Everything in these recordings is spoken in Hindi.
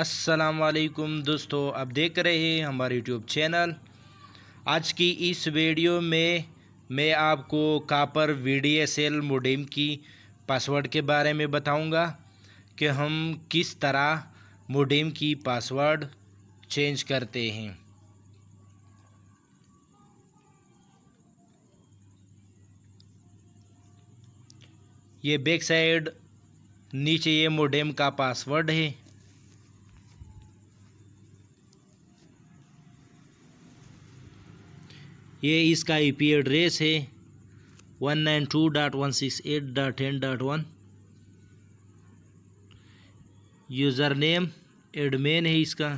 असलकुम दोस्तों आप देख रहे हैं हमारे यूट्यूब चैनल आज की इस वीडियो में मैं आपको कापर V D S L modem की पासवर्ड के बारे में बताऊंगा कि हम किस तरह मोडेम की पासवर्ड चेंज करते हैं ये बैक साइड नीचे ये मोडेम का पासवर्ड है ये इसका आई e पी एड्रेस है one nine two dot one six eight dot ten dot one user name admin है इसका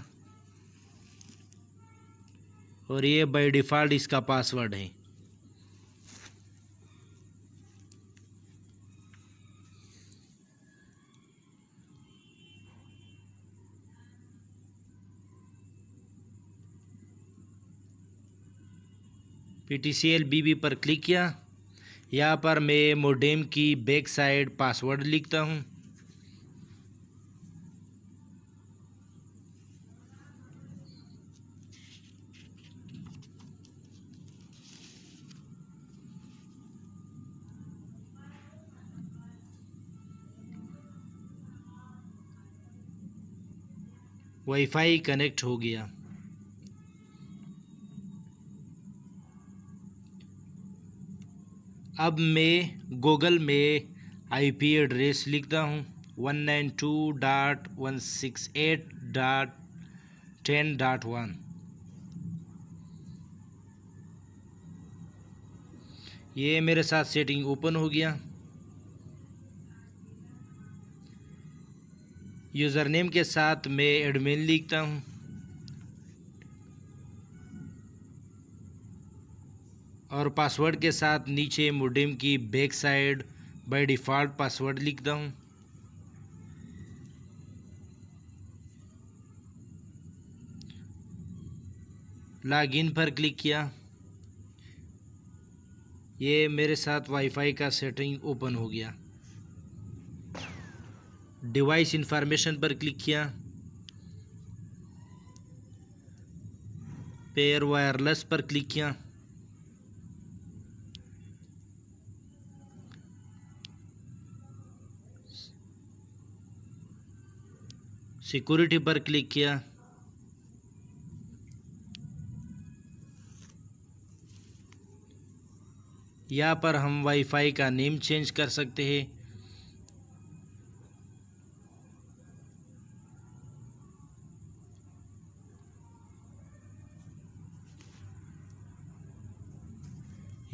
और ये बाय डिफ़ॉल्ट इसका पासवर्ड है P T C L B B पर क्लिक किया यहाँ पर मैं मोडेम की बैक साइड पासवर्ड लिखता हूँ वाईफाई कनेक्ट हो गया अब मैं गूगल में आईपी एड्रेस लिखता हूँ one nine two dot one six eight dot ten dot one ये मेरे साथ सेटिंग ओपन हो गया यूज़र नेम के साथ मैं एडमिन लिखता हूँ और पासवर्ड के साथ नीचे मोडेम की back side by default password लिखता हूँ लॉगिन पर क्लिक किया ये मेरे साथ वाईफाई का सेटिंग ओपन हो गया डिवाइस इन्फॉर्मेशन पर क्लिक किया पेयर वायरलेस पर क्लिक किया सिक्योरिटी पर क्लिक किया यहाँ पर हम वाईफाई का नेम चेंज कर सकते हैं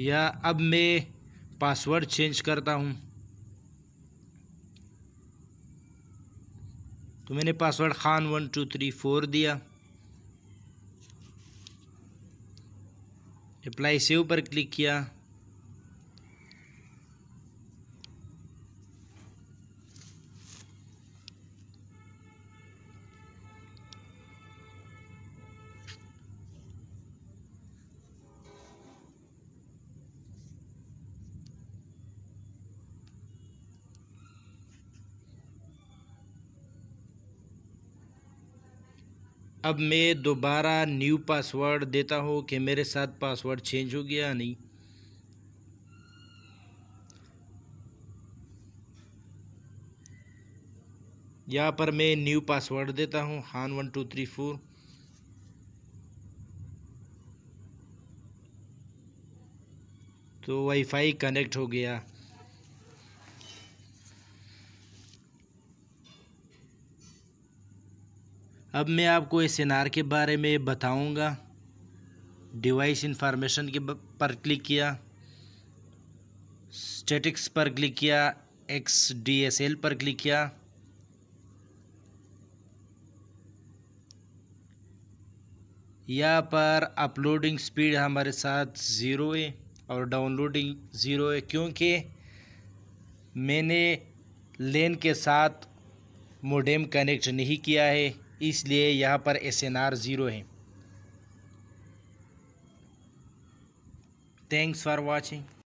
या अब मैं पासवर्ड चेंज करता हूँ तो मैंने password Khan one two three four दिया अप्लाई सेव पर क्लिक किया अब मैं दोबारा न्यू पासवर्ड देता हूँ कि मेरे साथ पासवर्ड चेंज हो गया नहीं यहाँ पर मैं न्यू पासवर्ड देता हूँ हान वन टू थ्री फोर तो वाईफाई कनेक्ट हो गया अब मैं आपको इस आर के बारे में बताऊंगा डिवाइस इंफॉर्मेशन के पर क्लिक किया स्टेटिक्स पर क्लिक किया एक्स डी एस एल पर क्लिक किया या पर अपलोडिंग स्पीड हमारे साथ ज़ीरो है और डाउनलोडिंग ज़ीरो है क्योंकि मैंने लेन के साथ मोडेम कनेक्ट नहीं किया है इसलिए यहाँ पर एस एन आर ज़ीरो है थैंक्स फॉर वॉचिंग